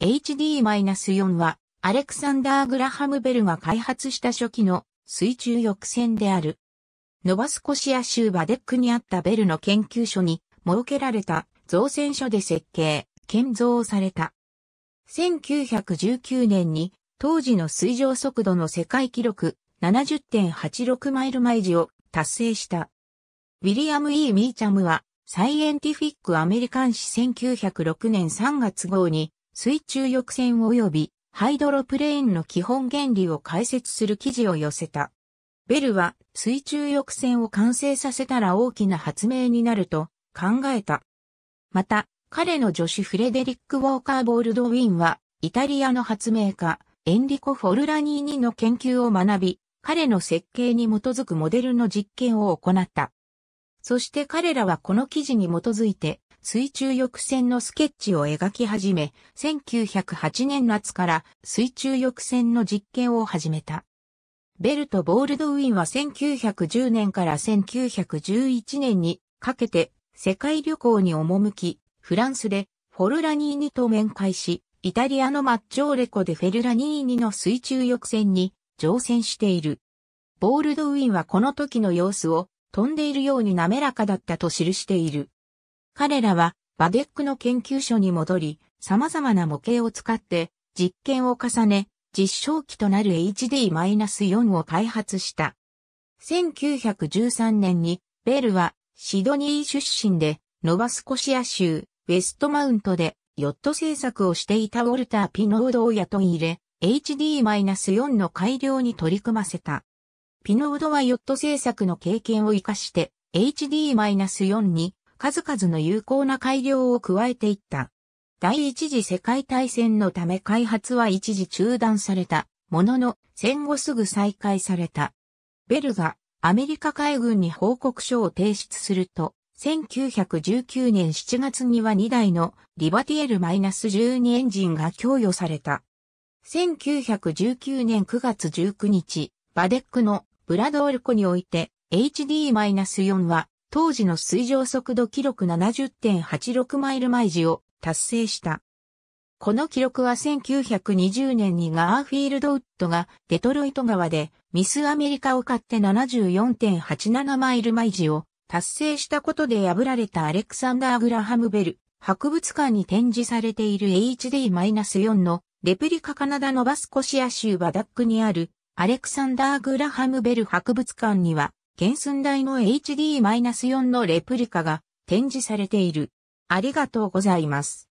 HD-4 は、アレクサンダー・グラハムベルが開発した初期の水中翼船である。ノバスコシア州バデックにあったベルの研究所に設けられた造船所で設計、建造された。1919年に当時の水上速度の世界記録70.86マイル毎時を達成した。ウィリアム・ E・ ミーチャムはサイエンティフィック・アメリカン誌1906年3月号に水中翼船及びハイドロプレーンの基本原理を解説する記事を寄せた。ベルは水中翼船を完成させたら大きな発明になると考えた。また、彼の助手フレデリック・ウォーカー・ボールドウィンは、イタリアの発明家、エンリコ・フォルラニーニの研究を学び、彼の設計に基づくモデルの実験を行った。そして彼らはこの記事に基づいて、水中翼船のスケッチを描き始め、1908年夏から水中翼船の実験を始めた。ベルト・ボールドウィンは1910年から1911年にかけて世界旅行に赴き、フランスでフォルラニーニと面会し、イタリアのマッジョーレコでフェルラニーニの水中翼船に乗船している。ボールドウィンはこの時の様子を飛んでいるように滑らかだったと記している。彼らはバデックの研究所に戻り、様々な模型を使って実験を重ね、実証機となる HD-4 を開発した。1913年にベルはシドニー出身でノバスコシア州ウェストマウントでヨット製作をしていたウォルター・ピノードを雇い入れ、HD-4 の改良に取り組ませた。ピノードはヨット製作の経験を活かして HD-4 に数々の有効な改良を加えていった。第一次世界大戦のため開発は一時中断されたものの戦後すぐ再開された。ベルがアメリカ海軍に報告書を提出すると、1919年7月には2台のリバティエル -12 エンジンが供与された。1919年9月19日、バデックのブラドール湖において HD-4 は当時の水上速度記録70.86マイル毎時を達成した。この記録は1920年にガーフィールドウッドがデトロイト川でミスアメリカを買って74.87マイル毎時を達成したことで破られたアレクサンダー・グラハムベル博物館に展示されている HD-4 のレプリカカナダのバスコシア州バダックにあるアレクサンダー・グラハムベル博物館には原寸大の HD-4 のレプリカが展示されている。ありがとうございます。